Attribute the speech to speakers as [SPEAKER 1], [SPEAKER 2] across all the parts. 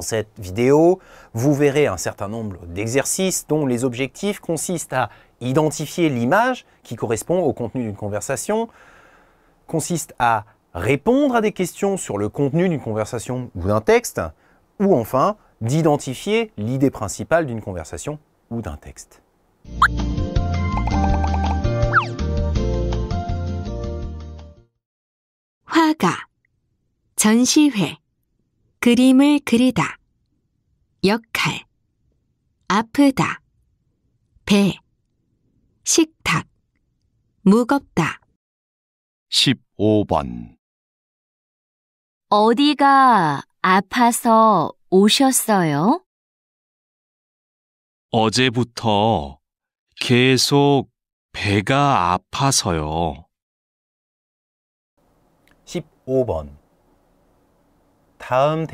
[SPEAKER 1] Dans cette vidéo, vous verrez un certain nombre d'exercices dont les objectifs consistent à identifier l'image qui correspond au contenu d'une conversation, consiste à répondre à des questions sur le contenu d'une conversation ou d'un texte, ou enfin d'identifier l'idée principale d'une conversation ou d'un texte.
[SPEAKER 2] 그림을 그리다. 역할. 아프다. 배. 식탁. 무겁다. 15번. 어디가 아파서 오셨어요? 어제부터 계속 배가 아파서요. 15번
[SPEAKER 1] Problème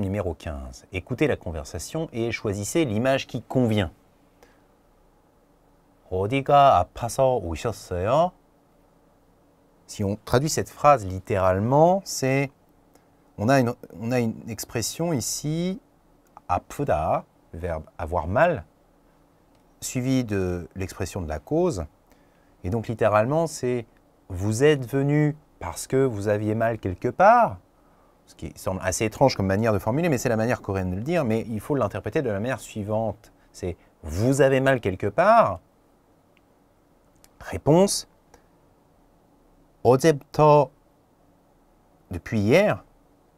[SPEAKER 1] numéro 15. Écoutez la conversation et choisissez l'image qui convient. Si on traduit cette phrase littéralement, c'est on a une, expression ici apuda, verbe avoir mal, suivi de l'expression de la cause. Et donc littéralement, c'est vous êtes venu parce que vous aviez mal quelque part, ce qui semble assez étrange comme manière de formuler, mais c'est la manière coréenne de le dire, mais il faut l'interpréter de la manière suivante. C'est vous avez mal quelque part. Réponse. 어제부터 depuis hier,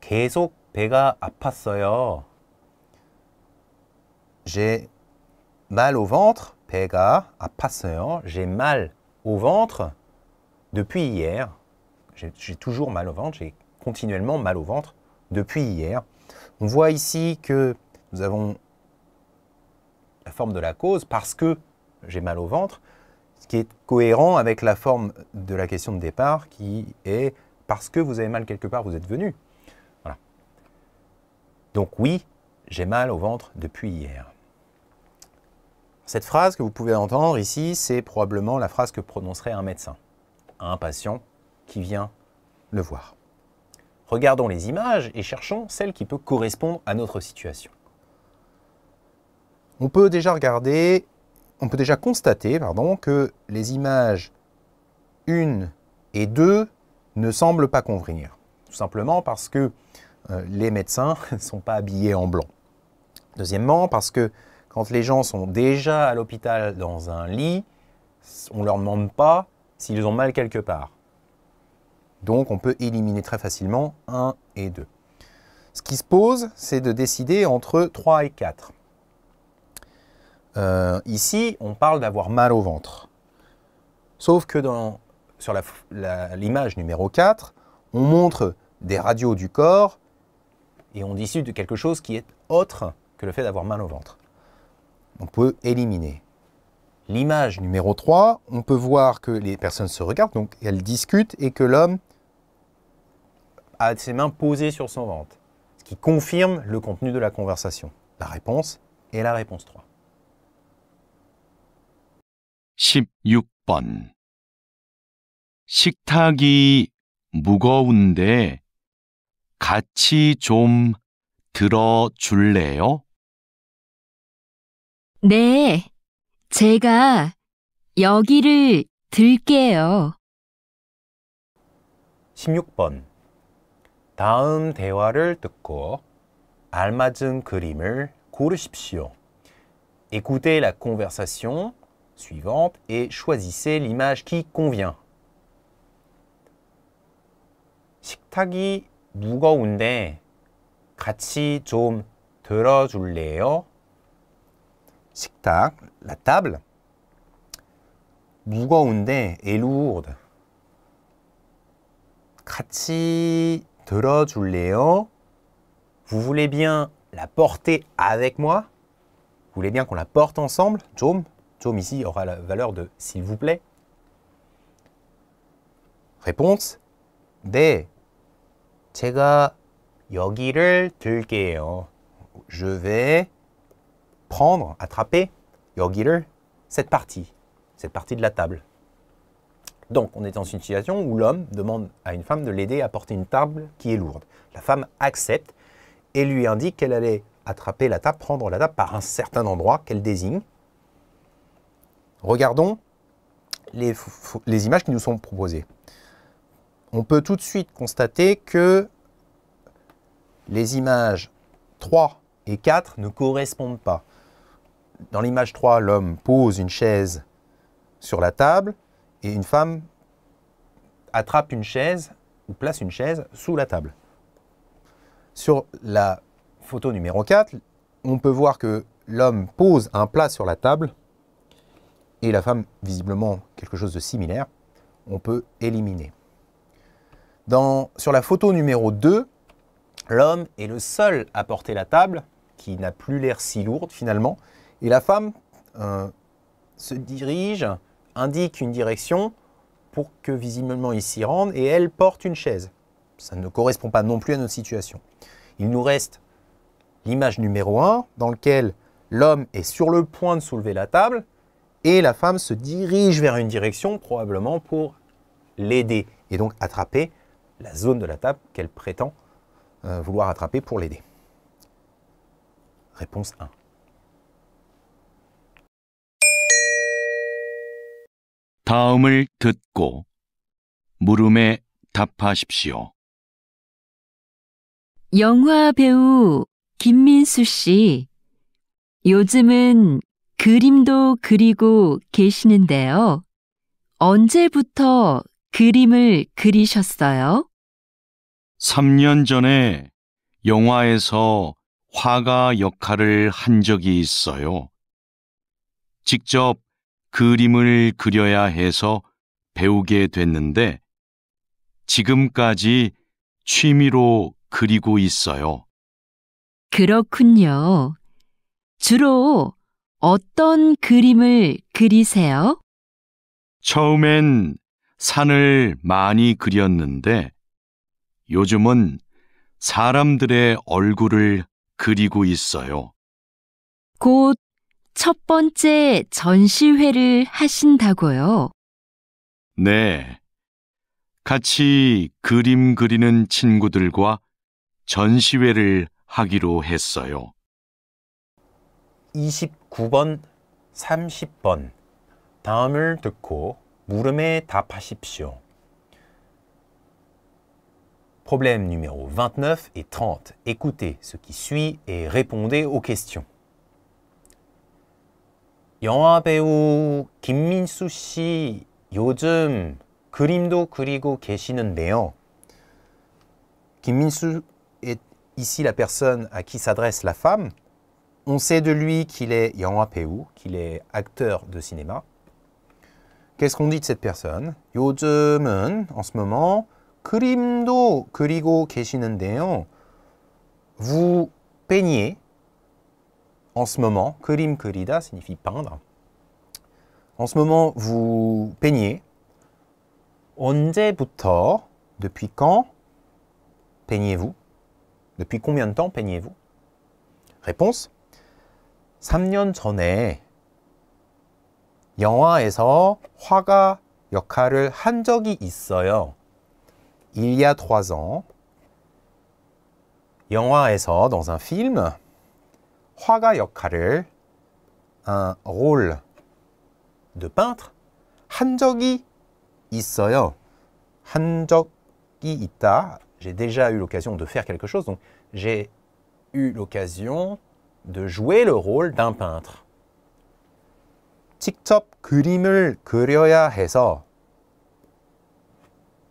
[SPEAKER 1] 계속 배가 아팠어요. J'ai mal au ventre, 배가 아팠어요. J'ai mal au ventre depuis hier. J'ai toujours mal au ventre, j'ai continuellement mal au ventre depuis hier. On voit ici que nous avons la forme de la cause parce que j'ai mal au ventre, ce qui est cohérent avec la forme de la question de départ qui est parce que vous avez mal quelque part, vous êtes venu. Voilà. Donc oui, j'ai mal au ventre depuis hier. Cette phrase que vous pouvez entendre ici, c'est probablement la phrase que prononcerait un médecin à un patient qui vient le voir. Regardons les images et cherchons celle qui peut correspondre à notre situation. On peut déjà regarder, on peut déjà constater pardon, que les images 1 et 2 ne semblent pas convenir. Tout simplement parce que euh, les médecins ne sont pas habillés en blanc. Deuxièmement, parce que quand les gens sont déjà à l'hôpital dans un lit, on ne leur demande pas s'ils ont mal quelque part. Donc on peut éliminer très facilement 1 et 2. Ce qui se pose, c'est de décider entre 3 et 4. Euh, ici, on parle d'avoir mal au ventre. Sauf que sur l'image numéro 4, on montre des radios du corps et on discute de quelque chose qui est autre que le fait d'avoir mal au ventre on peut éliminer. L'image numéro 3, on peut voir que les personnes se regardent, donc elles discutent, et que l'homme a ses mains posées sur son ventre, ce qui confirme le contenu de la conversation. La réponse est la réponse 3.
[SPEAKER 2] 16번 식탁이 무거운데 같이 좀 들어 네, 제가 여기를 들게요. 16번.
[SPEAKER 1] 다음 대화를 듣고 알맞은 그림을 고르십시오. Écoutez la conversation suivante et choisissez l'image qui convient. 식탁이 무거운데 같이 좀 들어줄래요? la table, est lourde. Vous voulez bien la porter avec moi Vous voulez bien qu'on la porte ensemble Tom? ici aura la valeur de s'il vous plaît. Réponse de Je vais prendre, attraper, your guider, cette partie, cette partie de la table. Donc, on est dans une situation où l'homme demande à une femme de l'aider à porter une table qui est lourde. La femme accepte et lui indique qu'elle allait attraper la table, prendre la table par un certain endroit qu'elle désigne. Regardons les, les, images qui nous sont proposées. On peut tout de suite constater que les images 3 et 4 ne correspondent pas dans l'image 3, l'homme pose une chaise sur la table et une femme attrape une chaise ou place une chaise sous la table. Sur la photo numéro 4, on peut voir que l'homme pose un plat sur la table et la femme, visiblement, quelque chose de similaire. On peut éliminer. sur la photo numéro 2, l'homme est le seul à porter la table, qui n'a plus l'air si lourde finalement, et la femme euh, se dirige, indique une direction pour que visiblement il s'y rende et elle porte une chaise. Ça ne correspond pas non plus à notre situation. Il nous reste l'image numéro 1 dans laquelle l'homme est sur le point de soulever la table et la femme se dirige vers une direction probablement pour l'aider et donc attraper la zone de la table qu'elle prétend euh, vouloir attraper pour l'aider. Réponse
[SPEAKER 2] 1. 다음을 듣고 물음에 답하십시오. 영화 배우 김민수 씨, 요즘은 그림도 그리고 계시는데요. 언제부터 그림을 그리셨어요? 3년 전에 영화에서 화가 역할을 한 적이 있어요. 직접 그림을 그려야 해서 배우게 됐는데 지금까지 취미로 그리고 있어요. 그렇군요. 주로 어떤 그림을 그리세요? 처음엔 산을 많이 그렸는데 요즘은 사람들의 얼굴을 그리고 있어요. 곧첫 번째 전시회를 하신다고요? 네. 같이 그림 그리는 친구들과 전시회를 하기로 했어요.
[SPEAKER 1] 29번, 30번. 다음을 듣고 물음에 답하십시오. Problème numéro 29 et 30. Écoutez ce qui suit et répondez aux questions. 영화배우 김민수 씨 요즘 그림도 그리고 계시는데요. Kim est ici la personne à qui s'adresse la femme. On sait de lui qu'il est 영화배우, qu'il est acteur de cinéma. Qu'est-ce qu'on dit de cette personne 요즘은, en ce moment, 그림도 그리고 계시는데요. Vous peignez, en ce moment, korim korida signifie peindre. En ce moment, vous peignez. 언제부터, depuis quand peignez-vous Depuis combien de temps peignez-vous Réponse 3년 전에 영화에서 화가 역할을 한 적이 있어요. Il y a 3 ans, 영화에서 dans un film, 화가 역할을 un rôle de peintre 한 적이 있어요. 한 적이 있다. J'ai déjà eu l'occasion de faire quelque chose. Donc j'ai eu l'occasion de jouer le rôle d'un peintre. 직접 그림을 그려야 해서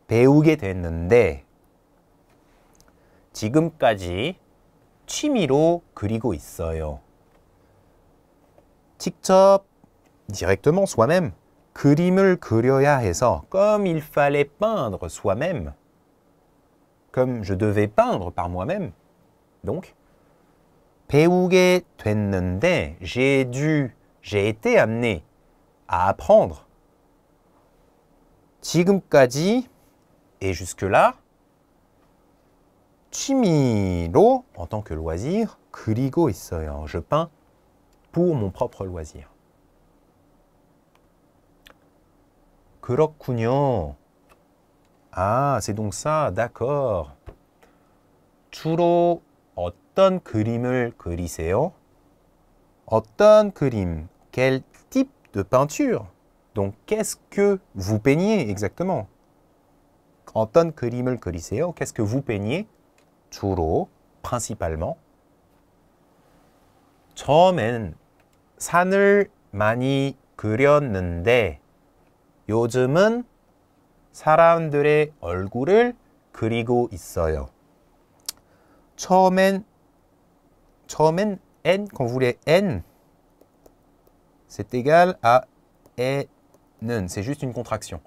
[SPEAKER 1] 배우게 됐는데 지금까지 취미로 그리고 있어요. 직접 directement soi-même 그림을 그려야 해서 comme il fallait peindre soi-même comme je devais peindre par moi-même donc 배우게 j'ai dû j'ai été amené à apprendre 지금까지 et jusque-là 취미로 en tant que loisir 그리고 있어요. Je peins pour mon propre loisir. 그렇군요. Ah, c'est donc ça. d'accord. 주로 어떤 그림을 그리세요? 어떤 Quel type de peinture? Donc, qu'est-ce que vous peignez exactement? 어떤 그림을 그리세요? Qu'est-ce que vous peignez? 주로 principalement 처음엔 산을 많이 그렸는데 요즘은 사람들의 얼굴을 그리고 있어요. 처음엔 처음엔 n quand vous voulez n c'est égal à n은 c'est juste une contraction.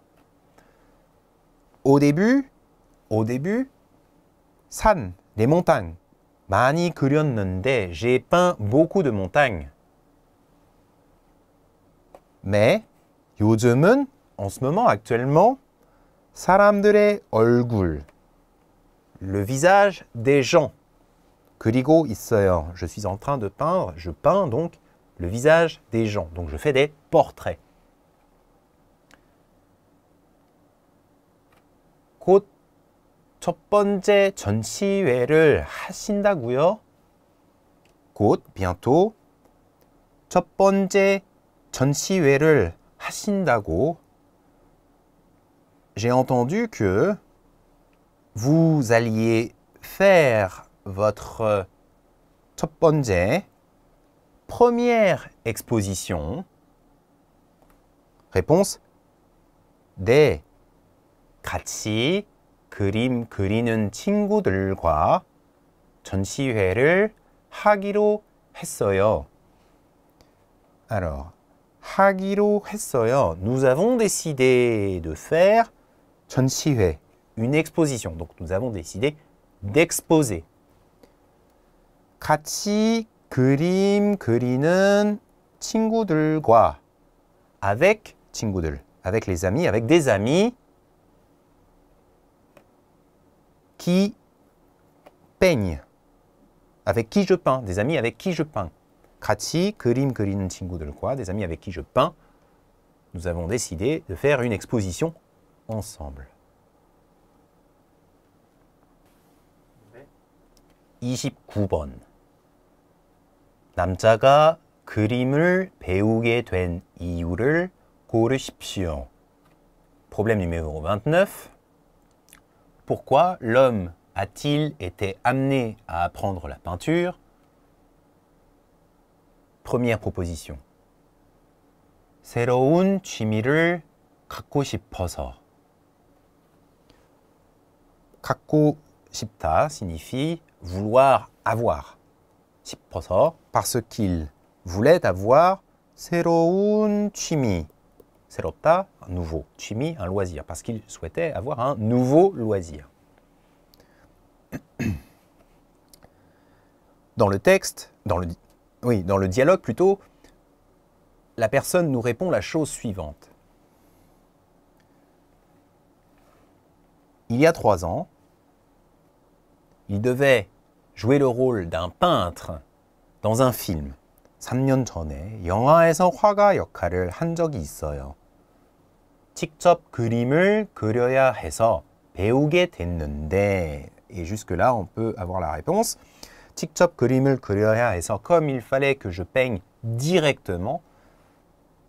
[SPEAKER 1] Au début au début 산, les montagnes. 많이 그렸는데 j'ai peint beaucoup de montagnes. Mais 요즘은 en ce moment actuellement 사람들의 얼굴 le visage des gens. 그리고 있어요. Je suis en train de peindre, je peins donc le visage des gens. Donc je fais des portraits. 곧첫 번째 전시회를 하신다고요? 곧 bientôt 첫 번째 전시회를 하신다고 J'ai entendu que vous alliez faire votre 첫 번째 première exposition Réponse 네 같이 그림 그리는 친구들과 전시회를 하기로 했어요. Alors, 하기로 했어요. Nous avons décidé de faire 전시회, une exposition. Donc nous avons décidé d'exposer. 같이 그림 그리는 친구들과 avec 친구들, avec les amis, avec des amis qui peignent, avec qui je peins, des amis avec qui je peins. Kratsi, 그림 그리는 quoi, des amis avec qui je peins, nous avons décidé de faire une exposition ensemble. 29번 남자가 그림을 배우게 된 이유를 Problème numéro 29 pourquoi l'homme a-t-il été amené à apprendre la peinture Première proposition. 새로운 취미를 갖고 싶어서. 갖고 싶다 signifie vouloir avoir. parce qu'il voulait avoir 새로운 취미. C'est un nouveau. Chimi, un loisir, parce qu'il souhaitait avoir un nouveau loisir. Dans le texte, dans le, oui, dans le dialogue plutôt, la personne nous répond la chose suivante. Il y a trois ans, il devait jouer le rôle d'un peintre dans un film. 3년 전에 영화에서 화가 역할을 한 적이 직접 그림을 그려야 해서 배우게 됐는데 Et jusque-là, on peut avoir la réponse. 직접 그림을 그려야 해서 comme il fallait que je peigne directement,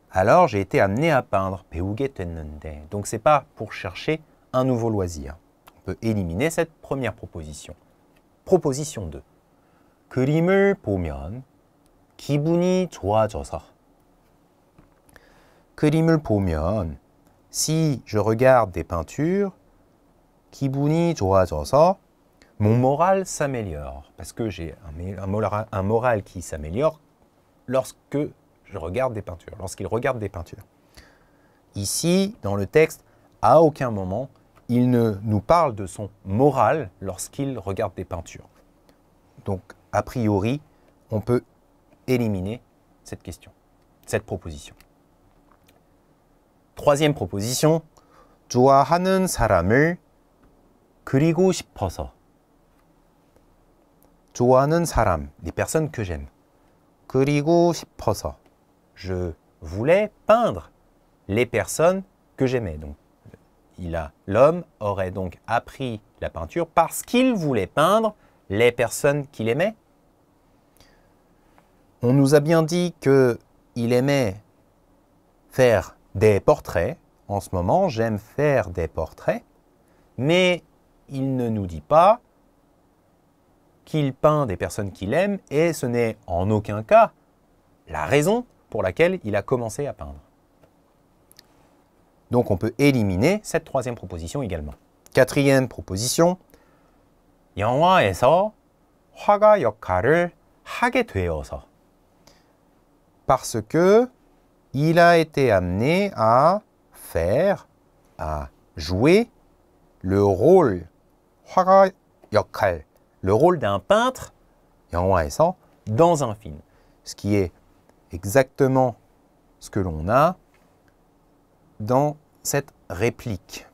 [SPEAKER 1] alors j'ai été amené à peindre. 배우게 됐는데. Donc c'est pas pour chercher un nouveau loisir. On peut éliminer cette première proposition. Proposition 2. 그림을 보면 기분이 좋아져서 그림을 보면 si je regarde des peintures, mon moral s'améliore. Parce que j'ai un, moral qui s'améliore lorsque je regarde des peintures, lorsqu'il regarde des peintures. Ici, dans le texte, à aucun moment, il ne nous parle de son moral lorsqu'il regarde des peintures. Donc, a priori, on peut éliminer cette question, cette proposition. Troisième proposition. 좋아하는 les personnes que j'aime. Je voulais peindre les personnes que j'aimais. Donc, il l'homme aurait donc appris la peinture parce qu'il voulait peindre les personnes qu'il aimait. On nous a bien dit que il aimait faire des portraits. En ce moment, j'aime faire des portraits, mais il ne nous dit pas qu'il peint des personnes qu'il aime et ce n'est en aucun cas la raison pour laquelle il a commencé à peindre. Donc on peut éliminer cette troisième proposition également. Quatrième proposition. Parce que il a été amené à faire, à jouer le rôle, le rôle d'un peintre, dans un film. Ce qui est exactement ce que l'on a dans cette réplique.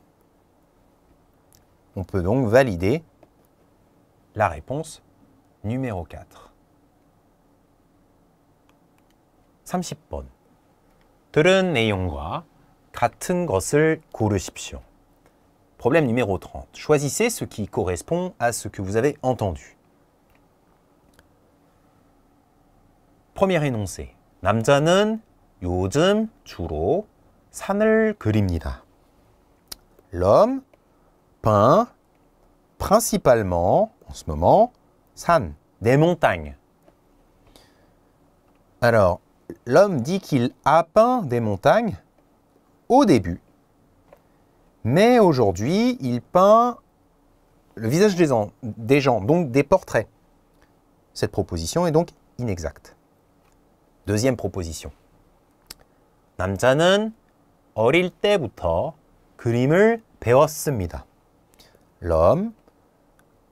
[SPEAKER 1] On peut donc valider la réponse numéro 4. 30번. 들은 내용과 같은 것을 고르십시오. Problème numéro 30. Choisissez ce qui correspond à ce que vous avez entendu. Premier énoncé. 남자는 요즘 주로 산을 그립니다. L'homme peint principalement, en ce moment, des montagnes. Alors, l'homme dit qu'il a peint des montagnes au début, mais aujourd'hui, il peint le visage des, gens, donc des portraits. Cette proposition est donc inexacte. Deuxième proposition. L'homme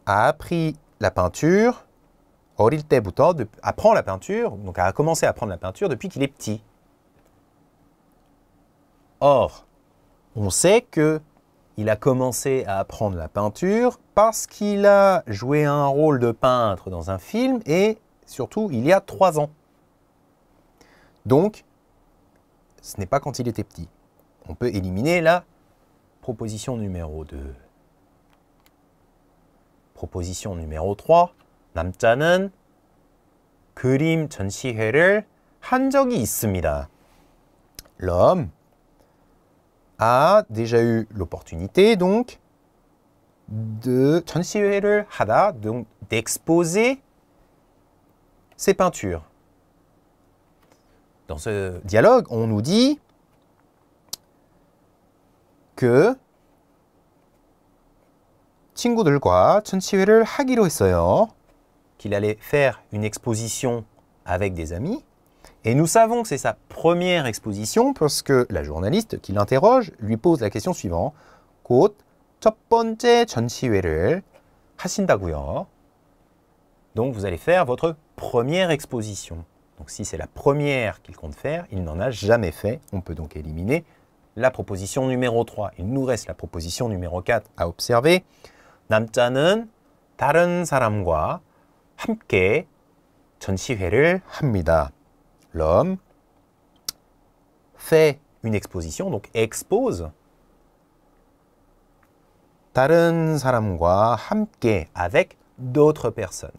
[SPEAKER 1] a appris la peinture 어릴 때부터 apprend la peinture, donc a commencé à apprendre la peinture depuis qu'il est petit. Or, on sait que il a commencé à apprendre la peinture parce qu'il a joué un rôle de peintre dans un film et surtout il y a trois ans. Donc, ce n'est pas quand il était petit. On peut éliminer la proposition numéro 2. Proposition numéro 3. 남자는 그림 전시회를 한 적이 있습니다. L'homme a déjà eu l'opportunité donc de 전시회를 하다 donc d'exposer ses peintures. Dans ce dialogue, on nous dit que 친구들과 전시회를 하기로 했어요. qu'il allait faire une exposition avec des amis. Et nous savons que c'est sa première exposition parce que la journaliste qui l'interroge lui pose la question suivante. Donc vous allez faire votre première exposition. Donc si c'est la première qu'il compte faire, il n'en a jamais fait. On peut donc éliminer la proposition numéro 3. Il nous reste la proposition numéro 4 à observer. 남자는 다른 사람과 함께 전시회를 합니다. L'homme fait une exposition, donc expose 다른 사람과 함께 avec d'autres personnes.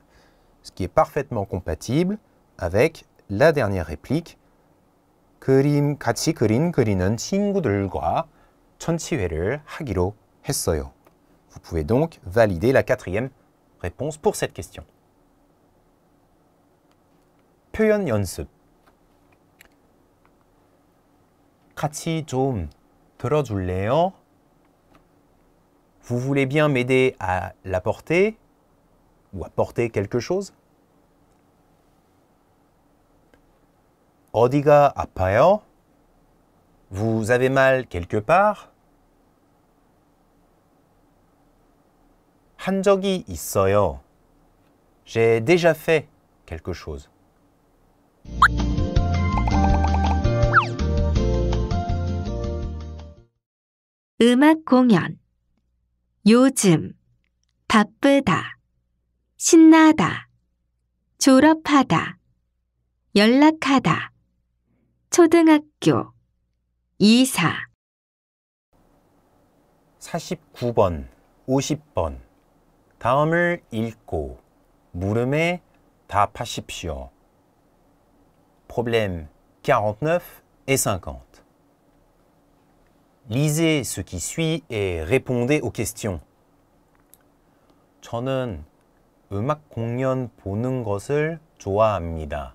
[SPEAKER 1] Ce qui est parfaitement compatible avec la dernière réplique 같이 그린 친구들과 전시회를 하기로 했어요. Vous pouvez donc valider la quatrième réponse pour cette question. Vous voulez bien m'aider à l'apporter ou à porter quelque chose 어디가 아파요? Vous avez mal quelque part 한 적이 J'ai déjà fait quelque chose.
[SPEAKER 2] 음악 공연 요즘 바쁘다 신나다 졸업하다 연락하다 초등학교 이사
[SPEAKER 1] 49번, 50번. 다음을 읽고 물음에 답하십시오. problèmes 49 et 50. Lisez ce qui suit et répondez aux questions. 저는 음악 공연 보는 것을 좋아합니다.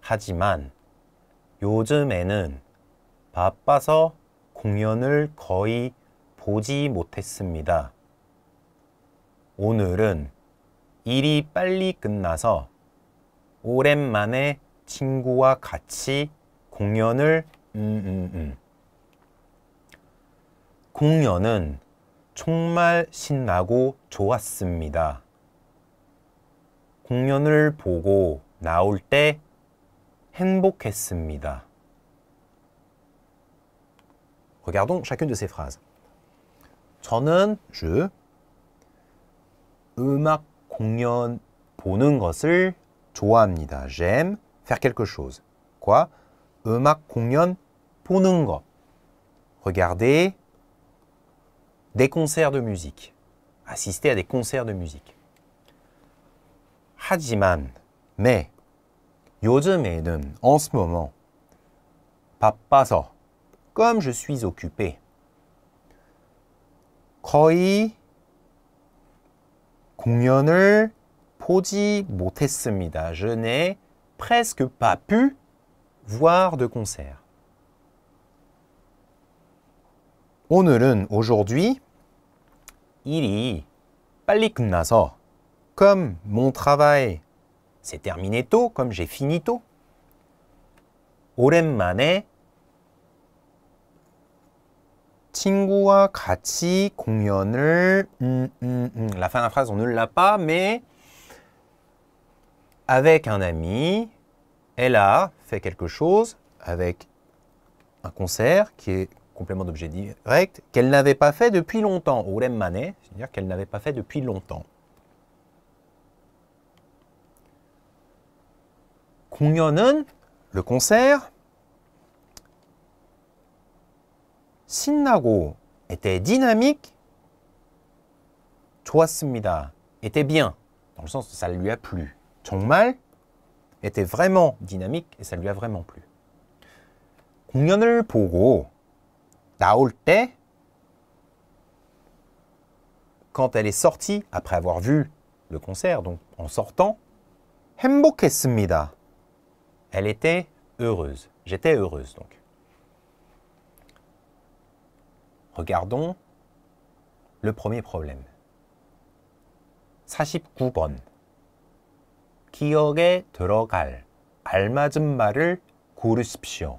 [SPEAKER 1] 하지만 요즘에는 바빠서 공연을 거의 보지 못했습니다. 오늘은 일이 빨리 끝나서 오랜만에 친구와 같이 공연을 음, 음, 음. 공연은 정말 신나고 좋았습니다. 공연을 보고 나올 때 행복했습니다. Regardons chacune de ces phrases. 저는 je 음악 공연 보는 것을 좋아합니다. j'aime faire quelque chose. Quoi 음악 Regarder des concerts de musique. Assister à des concerts de musique. hadjiman mais 요즘에는 en ce moment 바빠서 comme je suis occupé 거의 공연을 보지 못했습니다. Je n'ai presque pas pu voir de concert. On 오늘은 aujourd'hui 일이 빨리 끝나서 comme mon travail s'est terminé tôt, comme j'ai fini tôt. 오랜만에 친구와 같이 공연을 음, La fin de la phrase, on ne l'a pas, mais avec un ami, elle a fait quelque chose avec un concert qui est complément d'objet direct qu'elle n'avait pas fait depuis longtemps. Oremmane, c'est-à-dire qu'elle n'avait pas fait depuis longtemps. 공연은 le concert Sinago était dynamique Twasmida était bien dans le sens que ça lui a plu 정말 était vraiment dynamique et ça lui a vraiment plu. 공연을 보고 나올 때 quand elle est sortie après avoir vu le concert, donc en sortant, 행복했습니다. Elle était heureuse. J'étais heureuse donc. Regardons le premier problème. 49번. 기억에 들어갈 알맞은 말을 고르십시오.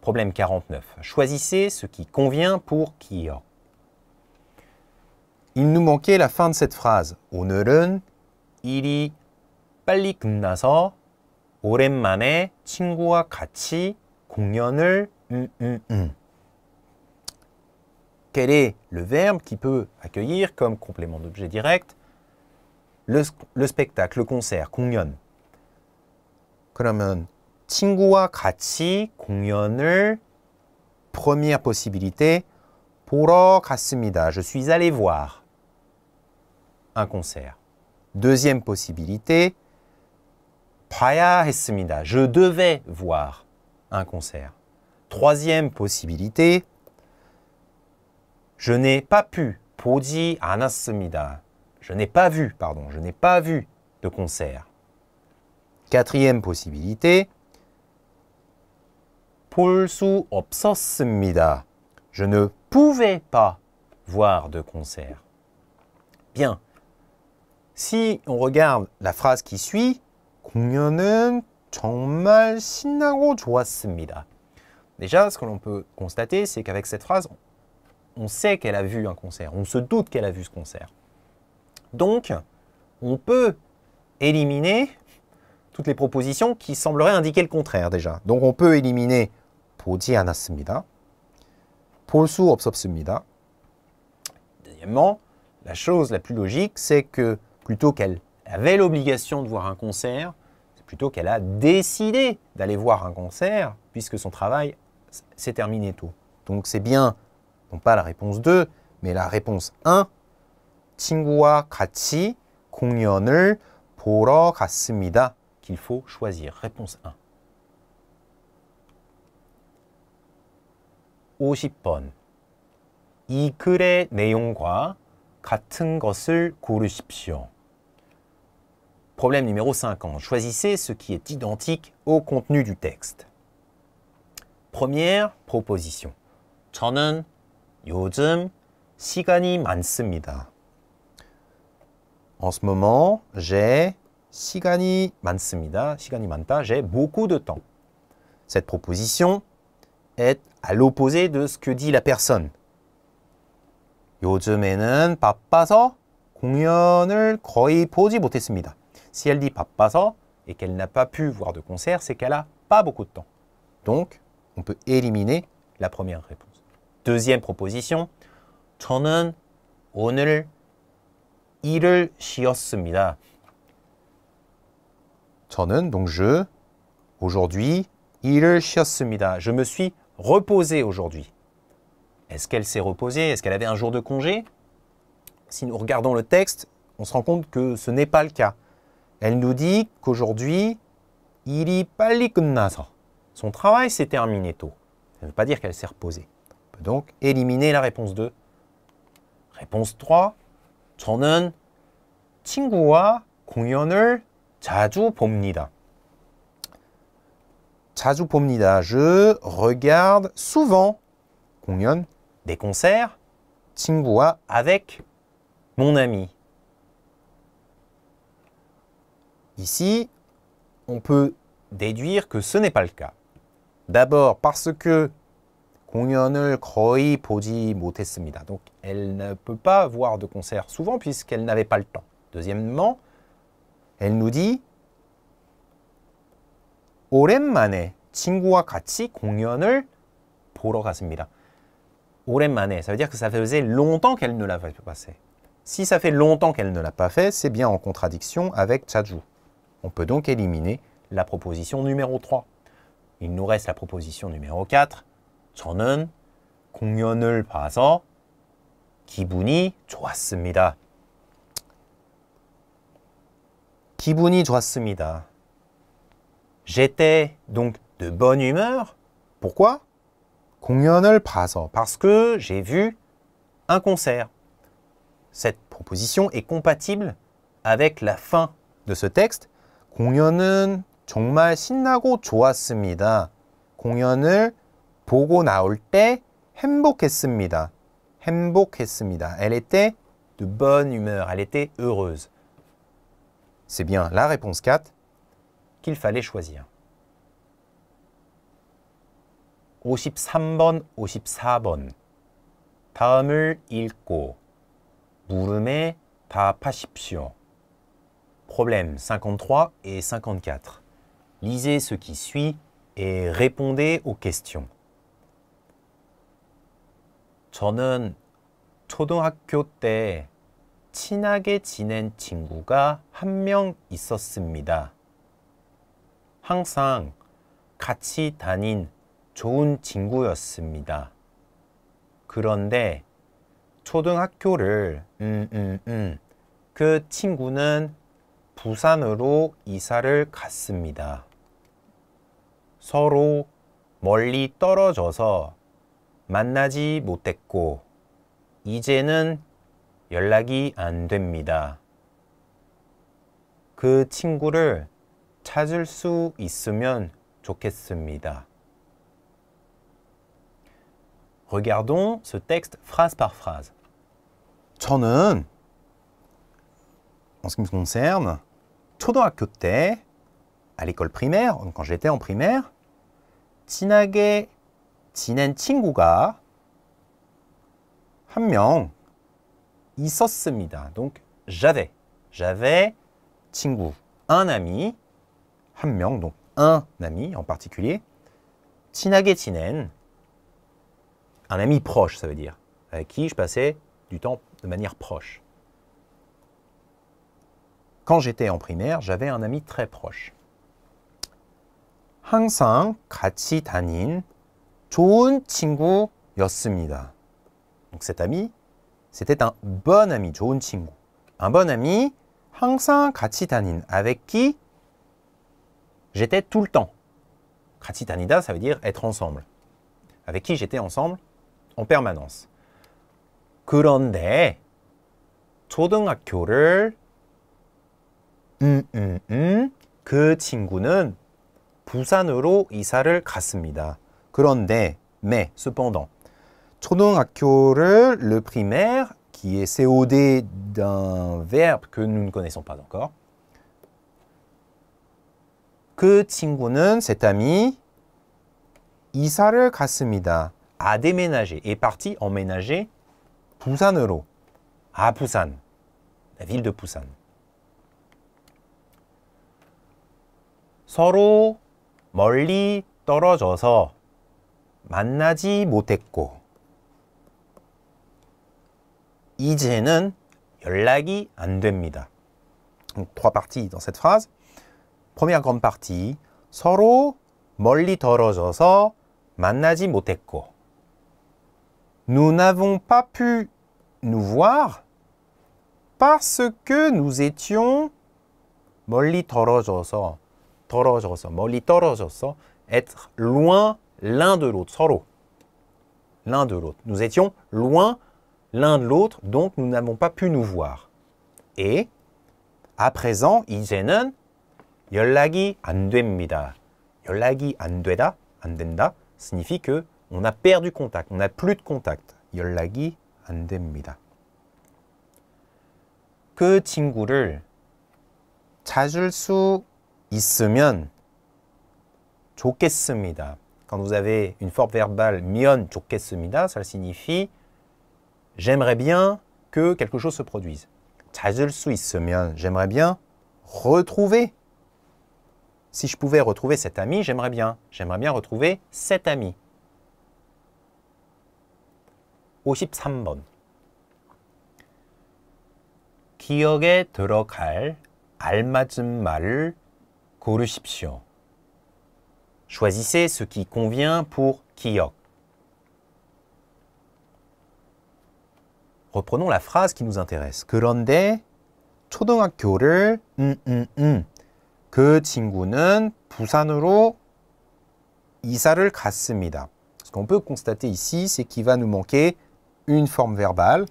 [SPEAKER 1] Problème 49. Choisissez ce qui convient pour 기억. Il nous manquait la fin de cette phrase. 오늘은 일이 빨리 끝나서 오랜만에 친구와 같이 공연을 음, 음, 음. Quel est le verbe qui peut accueillir comme complément d'objet direct le, spectacle, le concert, 공연. 그러면 친구와 같이 공연을 première possibilité 보러 갔습니다. Je suis allé voir un concert. Deuxième possibilité 봐야 했습니다. Je devais voir un concert. Troisième possibilité je n'ai pas pu 보지 않았습니다. Je n'ai pas vu, pardon, je n'ai pas vu de concert. Quatrième possibilité. 볼수 없었습니다. Je ne pouvais pas voir de concert. Bien. Si on regarde la phrase qui suit, 공연은 정말 신나고 좋았습니다. Déjà, ce que l'on peut constater, c'est qu'avec cette phrase, on sait qu'elle a vu un concert, on se doute qu'elle a vu ce concert. Donc, on peut éliminer toutes les propositions qui sembleraient indiquer le contraire déjà. Donc, on peut éliminer 보지 않았습니다. 볼수 없었습니다. Deuxièmement, la chose la plus logique, c'est que plutôt qu'elle avait l'obligation de voir un concert, c'est plutôt qu'elle a décidé d'aller voir un concert, puisque son travail s'est terminé tôt. Donc c'est bien, non pas la réponse 2, mais la réponse 1 친구와 같이 공연을 보러 갔습니다. qu'il faut choisir. Réponse 1. 50번. 이 글의 내용과 같은 것을 고르십시오. Problème numéro 50. Choisissez ce qui est identique au contenu du texte. Première proposition. 저는 요즘 시간이 많습니다. En ce moment, j'ai 시간이 많습니다. J'ai beaucoup de temps. Cette proposition est à l'opposé de ce que dit la personne. 요즘에는 바빠서 공연을 거의 보지 못했습니다. Si elle dit 바빠서 et qu'elle n'a pas pu voir de concert, c'est qu'elle a pas beaucoup de temps. Donc, on peut éliminer la première réponse. Deuxième proposition. 저는 오늘 일을 쉬었습니다. 저는 donc je aujourd'hui 일을 쉬었습니다. Je me suis reposé aujourd'hui. Est-ce qu'elle s'est reposée Est-ce qu'elle avait un jour de congé Si nous regardons le texte, on se rend compte que ce n'est pas le cas. Elle nous dit qu'aujourd'hui, 일이 빨리 끝나서 son travail s'est terminé tôt. Ça ne veut pas dire qu'elle s'est reposée. On peut donc éliminer la réponse 2. Réponse 3, je regarde souvent des concerts avec mon ami. Ici, on peut déduire que ce n'est pas le cas. D'abord parce que 공연을 거의 보지 못했습니다. Donc elle ne peut pas voir de concert souvent puisqu'elle n'avait pas le temps. Deuxièmement, elle nous dit 오랜만에 친구와 ça veut dire que ça faisait longtemps qu'elle ne l'avait pas fait. Si ça fait longtemps qu'elle ne l'a pas fait, c'est bien en contradiction avec Chaju. On peut donc éliminer la proposition numéro 3. Il nous reste la proposition numéro 4. 저는 공연을 봐서 기분이 좋았습니다. 기분이 좋았습니다. J'étais donc de bonne humeur. Pourquoi? 공연을 봐서. Parce que j'ai vu un concert. Cette proposition est compatible avec la fin de ce texte. 공연은 정말 신나고 좋았습니다. 공연을 Elle était de bonne humeur. Elle était heureuse. C'est bien la réponse 4 qu'il fallait choisir. 53 Problèmes 53 et 54. Lisez ce qui suit et répondez aux questions. 저는 초등학교 때 친하게 지낸 친구가 한 명 있었습니다. 항상 같이 다닌 좋은 친구였습니다. 그런데 초등학교를 음, 음, 음. 그 친구는 부산으로 이사를 갔습니다. 서로 멀리 떨어져서 만나지 못했고 이제는 연락이 안 됩니다. 그 친구를 찾을 수 있으면 좋겠습니다. Regardons ce texte phrase par phrase. 저는 en ce qui me concerne 초등학교 때 à l'école primaire, quand j'étais en primaire, 친하게 Donc j'avais, j'avais un ami, donc un ami en particulier, un ami proche, ça veut dire, avec qui je passais du temps de manière proche. Quand j'étais en primaire, j'avais un ami très proche. 항상 같이 좋은 친구였습니다. Donc cet ami, c'était un bon ami, 좋은 친구. Un bon ami, 항상 같이 다닌, avec qui j'étais tout le temps. 같이 다니다, ça veut dire être ensemble. Avec qui j'étais ensemble en permanence. 그런데 초등학교를 음, 음, 음, 그 친구는 부산으로 이사를 갔습니다. 그런데 mais cependant 초등학교를 le primaire qui est COD d'un verbe que nous ne connaissons pas encore 그 친구는 cet ami 이사를 갔습니다. a déménagé est parti emménager 부산으로 à Busan la ville de Busan 서로 멀리 떨어져서 만나지 못했고 이제는 연락이 안 됩니다. Trois parties dans cette phrase. Première grande partie. 서로 멀리 떨어져서 만나지 못했고. Nous n'avons pas pu nous voir parce que nous étions 멀리 떨어져서 떨어져서 멀리 떨어져서 être loin l'un de l'autre, soro. L'un de l'autre. Nous étions loin l'un de l'autre, donc nous n'avons pas pu nous voir. Et à présent, 이제는 연락이 안 됩니다. 연락이 안 되다, 안 된다, signifie que on a perdu contact, on n'a plus de contact. 연락이 안 됩니다. 그 친구를 찾을 수 있으면 좋겠습니다. quand vous avez une forme verbale mion 좋겠습니다, ça signifie j'aimerais bien que quelque chose se produise. j'aimerais bien retrouver. Si je pouvais retrouver cet ami, j'aimerais bien. J'aimerais bien retrouver cet ami. 53번. 기억에 들어갈 알맞은 말을 Choisissez ce qui convient pour Kiyo. » Reprenons la phrase qui nous intéresse. 그런데 초등학교를 그 친구는 부산으로 이사를 갔습니다. Ce qu'on peut constater ici, c'est qu'il va nous manquer une forme verbale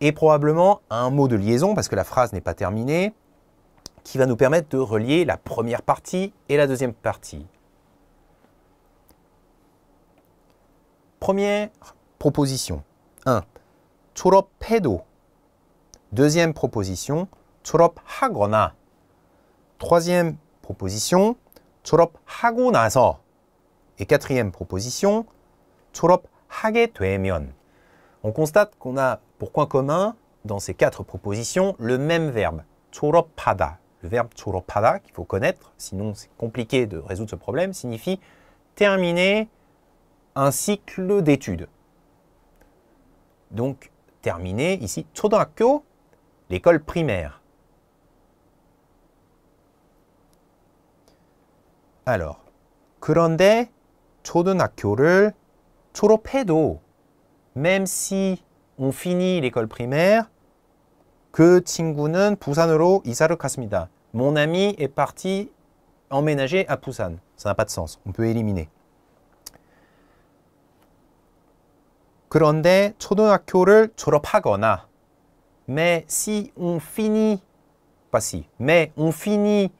[SPEAKER 1] et probablement un mot de liaison parce que la phrase n'est pas terminée qui va nous permettre de relier la première partie et la deuxième partie. Première proposition. 1. 졸업해도. Deuxième proposition. hagona. Troisième proposition. 졸업하고 나서. Et quatrième proposition. hage 되면. On constate qu'on a pour coin commun, dans ces quatre propositions, le même verbe. 졸업하다. Le verbe choropada », qu'il faut connaître, sinon c'est compliqué de résoudre ce problème, signifie terminer un cycle d'études. Donc, terminer ici, l'école primaire. Alors, 그런데 초등학교를 졸업해도 même si on finit l'école primaire, 그 친구는 부산으로 이사를 갔습니다. Mon ami est parti emménager à Busan. Ça n'a pas de sens. On peut éliminer. 그런데 초등학교를 졸업하거나 mais si on finit pas si mais on finit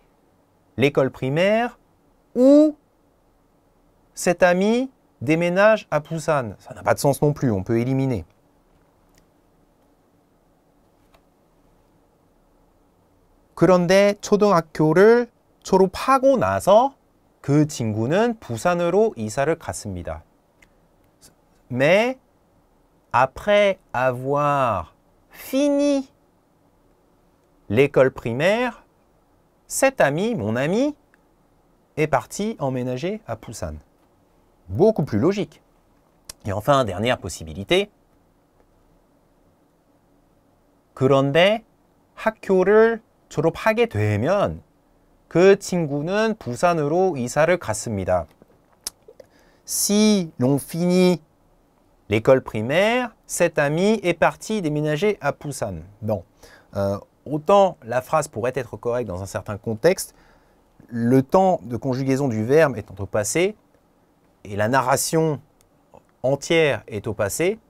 [SPEAKER 1] l'école primaire ou cet ami déménage à Busan. Ça n'a pas de sens non plus, on peut éliminer. 그런데 초등학교를 졸업하고 나서 그 친구는 부산으로 이사를 갔습니다. Mais après avoir fini l'école primaire, cet ami, mon ami, est parti emménager à Busan. Beaucoup plus logique. Et enfin, dernière possibilité. 그런데 학교를 Si l'on finit l'école primaire, cet ami est parti déménager à Busan. Bon, euh, autant la phrase pourrait être correcte dans un certain contexte, le temps de conjugaison du verbe est au passé et la narration entière est au passé,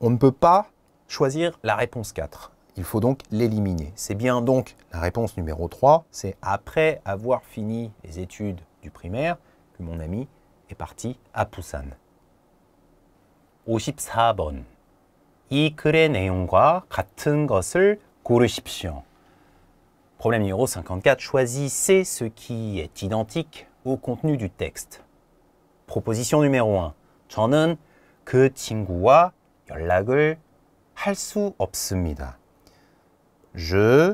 [SPEAKER 1] on ne peut pas choisir la réponse 4. Il faut donc l'éliminer. C'est bien donc la réponse numéro 3, c'est après avoir fini les études du primaire que mon ami est parti à Busan. 54번. Problème numéro 54. Choisissez ce qui est identique au contenu du texte. Proposition numéro 1. 저는 그 친구와 연락을 할 없습니다. Je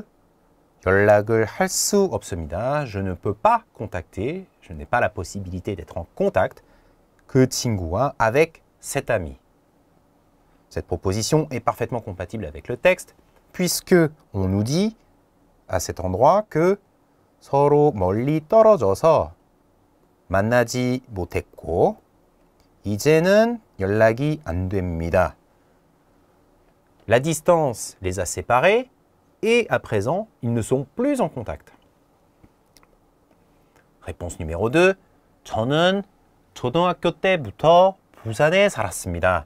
[SPEAKER 1] ne peux pas contacter. Je n'ai pas la possibilité d'être en contact que Tsinghua avec cet ami. Cette proposition est parfaitement compatible avec le texte puisque on nous dit à cet endroit que La distance les a séparés et à présent, ils ne sont plus en contact. Réponse numéro 2. 저는 초등학교 때부터 부산에 살았습니다.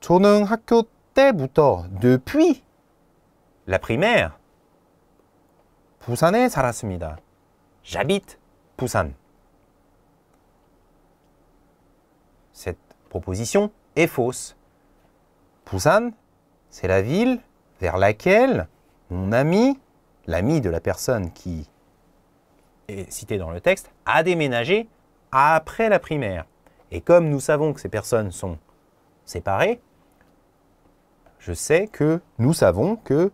[SPEAKER 1] 저는 학교 때부터 depuis la primaire 부산에 살았습니다. J'habite Busan. Cette proposition est fausse. Busan, c'est la ville vers laquelle mon ami, l'ami de la personne qui est citée dans le texte, a déménagé après la primaire. Et comme nous savons que ces personnes sont séparées, je sais que nous savons que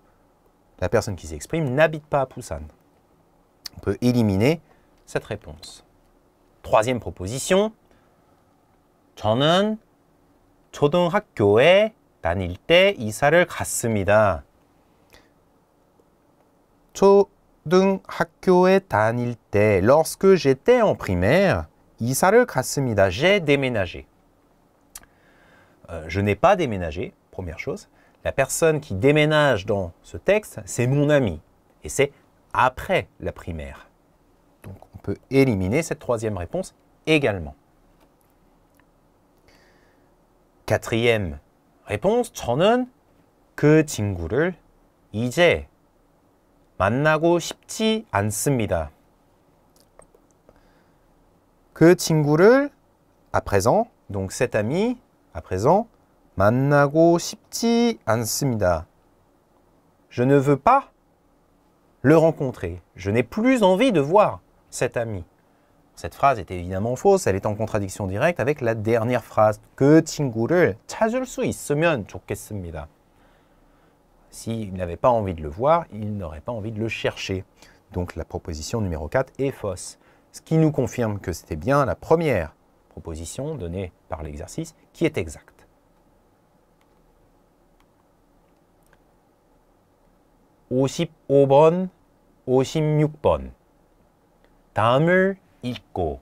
[SPEAKER 1] la personne qui s'exprime n'habite pas à Poussane. On peut éliminer cette réponse. Troisième proposition. Tanilte, 이사를 lorsque j'étais en primaire J'ai déménagé. Euh, je n'ai pas déménagé, première chose. La personne qui déménage dans ce texte, c'est mon ami. Et c'est après la primaire. Donc on peut éliminer cette troisième réponse également. Quatrième 보면서 저는 그 친구를 이제 만나고 싶지 않습니다. 그 친구를 à présent, donc cet ami à présent, 만나고 싶지 않습니다. Je ne veux pas le rencontrer. Je n'ai plus envie de voir cet ami. Cette phrase est évidemment fausse, elle est en contradiction directe avec la dernière phrase. Que S'il n'avait pas envie de le voir, il n'aurait pas envie de le chercher. Donc la proposition numéro 4 est fausse. Ce qui nous confirme que c'était bien la première proposition donnée par l'exercice qui est exacte. 다음을 있고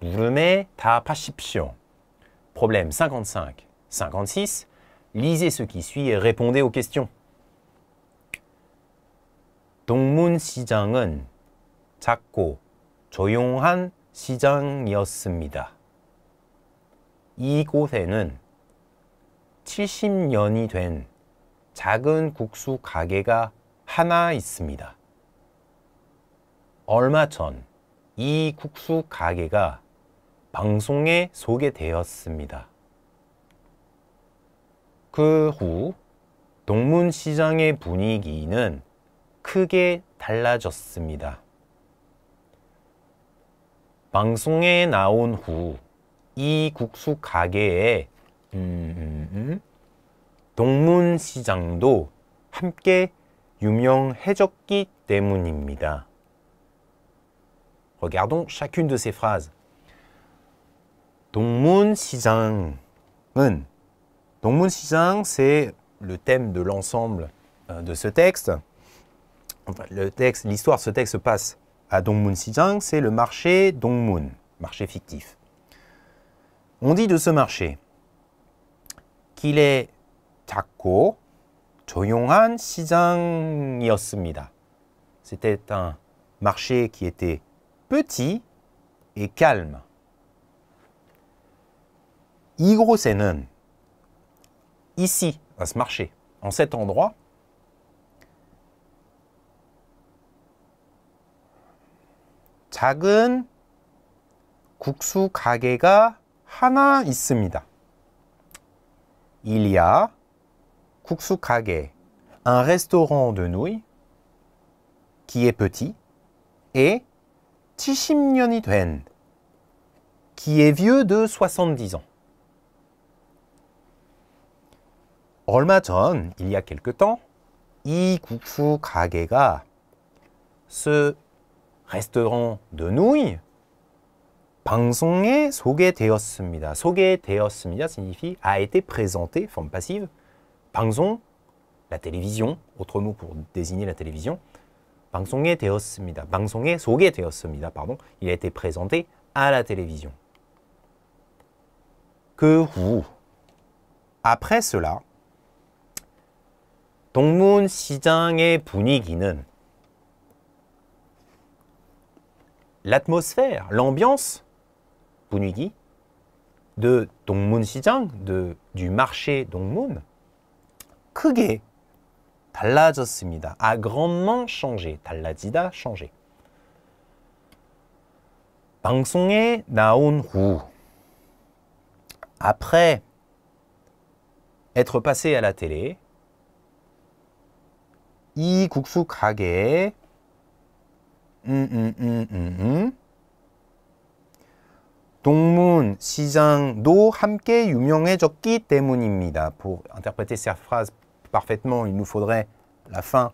[SPEAKER 1] 물음에 답하십시오. Problème 55, 56. Lisez ce qui suit et répondez aux questions. 동문시장은 작고 조용한 시장이었습니다. 이곳에는 70년이 된 작은 국수 가게가 하나 있습니다. 얼마 전이 국수 가게가 방송에 소개되었습니다. 그 후 동문시장의 분위기는 크게 달라졌습니다. 방송에 나온 후 이 국수 가게에 음, 음, 음 동문시장도 함께 유명해졌기 때문입니다. Regardons chacune de ces phrases. Dongmun Sizang. Dongmun Sizang, c'est le thème de l'ensemble euh, de ce texte. l'histoire ce texte passe à Dongmun Sizang, c'est le marché Dongmun, marché fictif. On dit de ce marché qu'il est 작고 Sizang 시장이었습니다. C'était un marché qui était petit et calme. 이곳에는 ici, à ce marché, en cet endroit, 작은 국수 가게가 하나 Il y a 국수 un restaurant de nouilles qui est petit et 70 qui est vieux de 70 ans. 얼마 il y a quelque temps, 이 국수 ce restaurant de nouilles 방송에 소개되었습니다. 소개되었습니다 signifie a été présenté, forme passive. 방송, la télévision, autre mot pour désigner la télévision. 방송에 방송에 pardon. Il a été présenté à la télévision. Que 후. Après cela, 동문 et 분위기는 l'atmosphère, l'ambiance, 분위기 de Moon 시장, de, du marché Dongmun, 크게 달라졌습니다. a grandement changé. 달라지다, changer. 방송에 나온 후 après être passé à la télé 이 국수 가게에 음, 음, 음, 음, 음. 동문 시장도 함께 유명해졌기 때문입니다. Pour interpréter cette phrase parfaitement, il nous faudrait la fin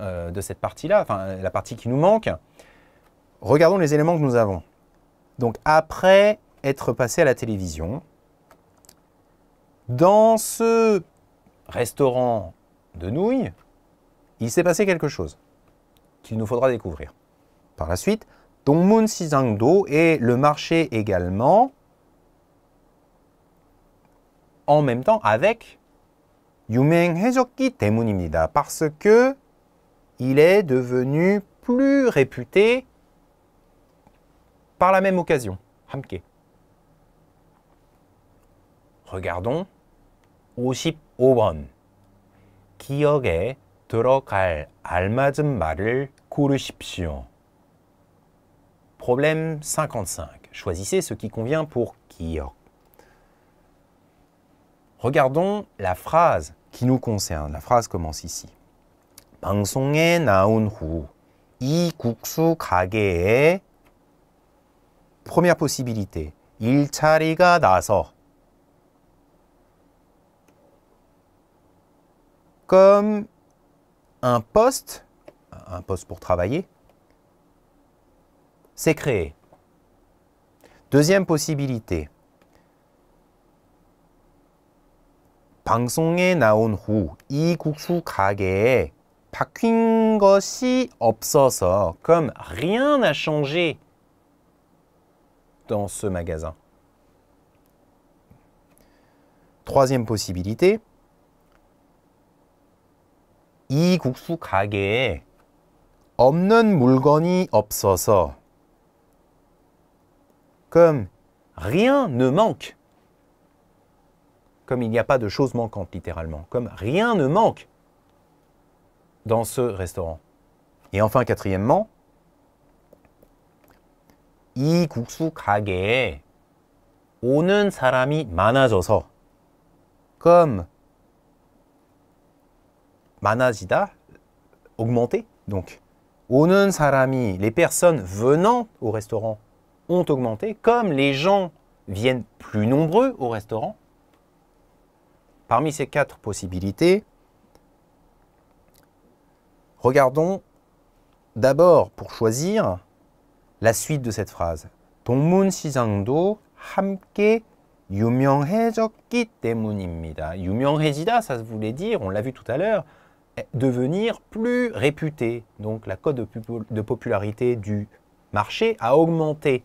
[SPEAKER 1] euh, de cette partie-là, enfin la partie qui nous manque. Regardons les éléments que nous avons. Donc après être passé à la télévision, dans ce restaurant de nouilles, il s'est passé quelque chose qu'il nous faudra découvrir. Par la suite, Dongmun Sizangdo et le marché également, en même temps avec 유명해졌기 때문입니다. Parce que il est devenu plus réputé par la même occasion. 함께. Regardons 55 기억에 들어갈 알맞은 Problème 55. Choisissez ce qui convient pour 기억. Regardons la phrase qui nous concerne. La phrase commence ici. 방송에 나온 국수 première possibilité. 일자리가 나서 comme un poste, un poste pour travailler, c'est créé. Deuxième possibilité, 방송에 나온 후 이 국수 가게에 바뀐 것이 없어서 comme rien n'a changé dans ce magasin. Troisième possibilité. 이 국수 가게에 없는 물건이 없어서 comme rien ne manque comme il n'y a pas de choses manquantes littéralement, comme rien ne manque dans ce restaurant. Et enfin, quatrièmement, 이 국수 comme 많아지다 augmenter donc 오는 사람이 les personnes venant au restaurant ont augmenté comme les gens viennent plus nombreux au restaurant Parmi ces quatre possibilités, regardons d'abord pour choisir la suite de cette phrase. Tongmun sijangdo 함께 유명해졌기 때문입니다. ça voulait dire, on l'a vu tout à l'heure, devenir plus réputé. Donc la cote de popularité du marché a augmenté.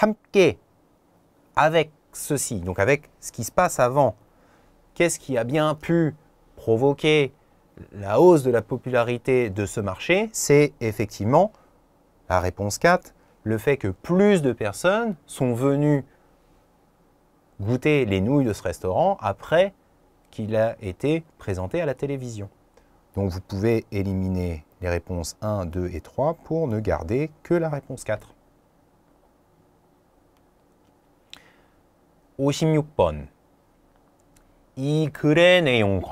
[SPEAKER 1] Hamke », avec ceci, donc avec ce qui se passe avant qu'est-ce qui a bien pu provoquer la hausse de la popularité de ce marché C'est effectivement la réponse 4, le fait que plus de personnes sont venues goûter les nouilles de ce restaurant après qu'il a été présenté à la télévision. Donc vous pouvez éliminer les réponses 1, 2 et 3 pour ne garder que la réponse 4. 56번 Problème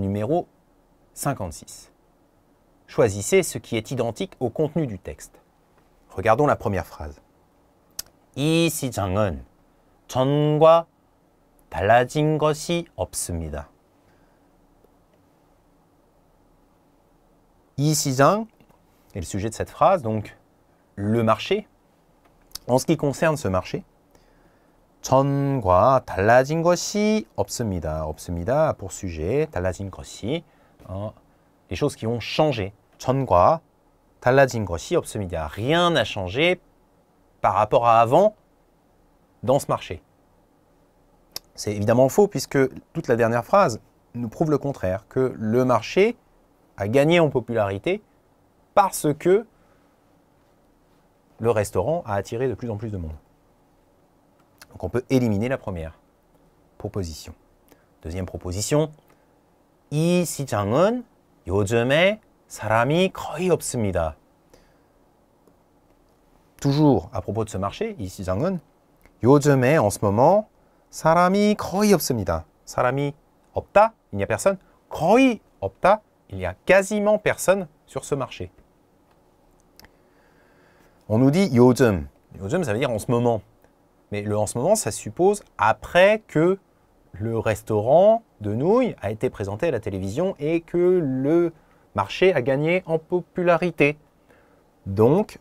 [SPEAKER 1] numéro 56. Choisissez ce qui est identique au contenu du texte. Regardons la première phrase. 이 시장은 전과 달라진 것이 없습니다. 이 시장 est le sujet de cette phrase, donc le marché. En ce qui concerne ce marché, 전과 달라진 것이 없습니다. 없습니다. Pour sujet, 달라진 것이 les choses qui ont changé. 전과 달라진 것이 없습니다. Rien n'a changé par rapport à avant dans ce marché. C'est évidemment faux puisque toute la dernière phrase nous prouve le contraire, que le marché a gagné en popularité parce que le restaurant a attiré de plus en plus de monde. Donc on peut éliminer la première proposition. Deuxième proposition, 이 시장은 요즘에 사람이 거의 없습니다. Toujours à propos de ce marché, 이 시장은 en ce moment il n'y a personne. 거의 없다, il n'y a quasiment personne sur ce marché. On nous dit 요즘. 요즘, ça veut dire en ce moment. Mais le en ce moment, ça suppose après que le restaurant de nouilles a été présenté à la télévision et que le marché a gagné en popularité. Donc,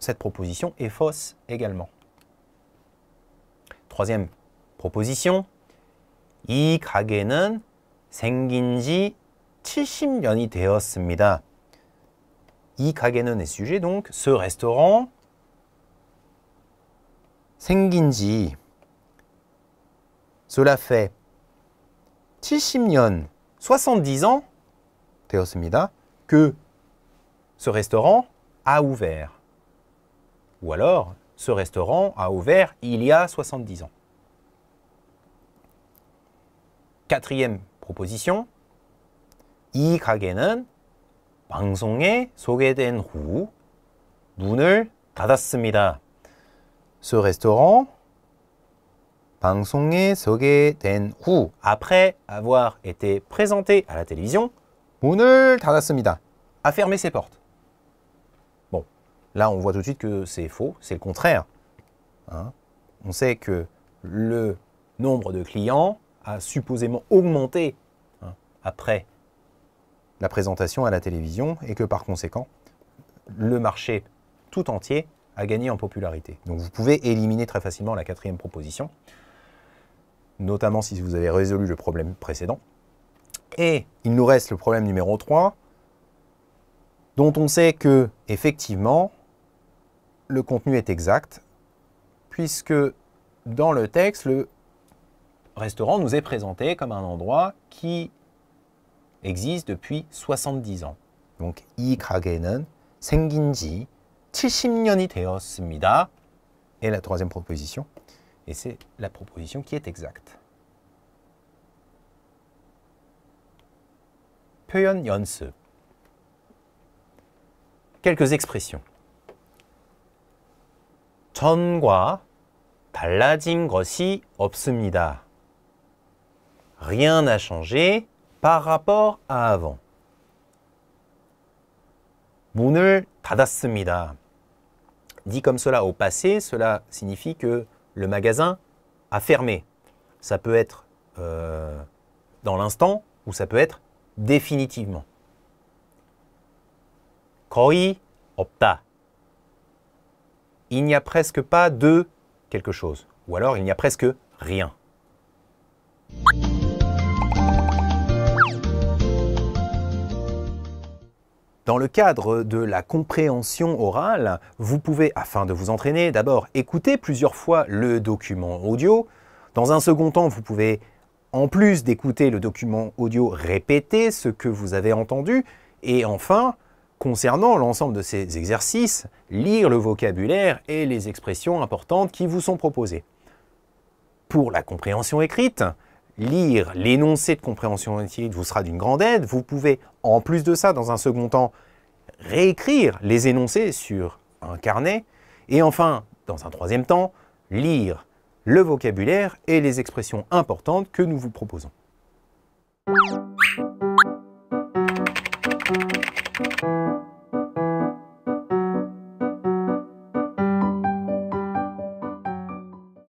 [SPEAKER 1] cette proposition est fausse également. Troisième proposition. 이 가게는 생긴 70년이 이 가게는 est sujet donc ce restaurant Senginji. cela fait 70 70 ans 되었습니다 que ce restaurant a ouvert ou alors ce restaurant a ouvert il y a 70 ans quatrième proposition i 가게는 ce restaurant après avoir été présenté à la télévision a fermé ses portes. Bon, là on voit tout de suite que c'est faux, c'est le contraire. Hein. On sait que le nombre de clients a supposément augmenté hein, après la présentation à la télévision et que par conséquent, le marché tout entier a gagné en popularité. Donc vous pouvez éliminer très facilement la quatrième proposition, notamment si vous avez résolu le problème précédent. Et il nous reste le problème numéro 3, dont on sait que, effectivement, le contenu est exact, puisque dans le texte, le restaurant nous est présenté comme un endroit qui existe depuis 70 ans. Donc 이 가게는 생긴 지 70년이 되었습니다. Et la troisième proposition Et c'est la proposition qui est exacte. 표현 연습. Quelques expressions. 전과 달라진 것이 없습니다. Rien n'a changé par rapport à avant. 문을 닫았습니다. Dit comme cela au passé, cela signifie que le magasin a fermé. Ça peut être euh, dans l'instant ou ça peut être définitivement. 거의 opta Il n'y a presque pas de quelque chose. Ou alors il n'y a presque rien. Dans le cadre de la compréhension orale, vous pouvez, afin de vous entraîner, d'abord écouter plusieurs fois le document audio. Dans un second temps, vous pouvez, en plus d'écouter le document audio, répéter ce que vous avez entendu. Et enfin, concernant l'ensemble de ces exercices, lire le vocabulaire et les expressions importantes qui vous sont proposées. Pour la compréhension écrite, lire l'énoncé de compréhension éthique vous sera d'une grande aide. Vous pouvez, en plus de ça, dans un second temps, réécrire les énoncés sur un carnet. Et enfin, dans un troisième temps, lire le vocabulaire et les expressions importantes que nous vous proposons.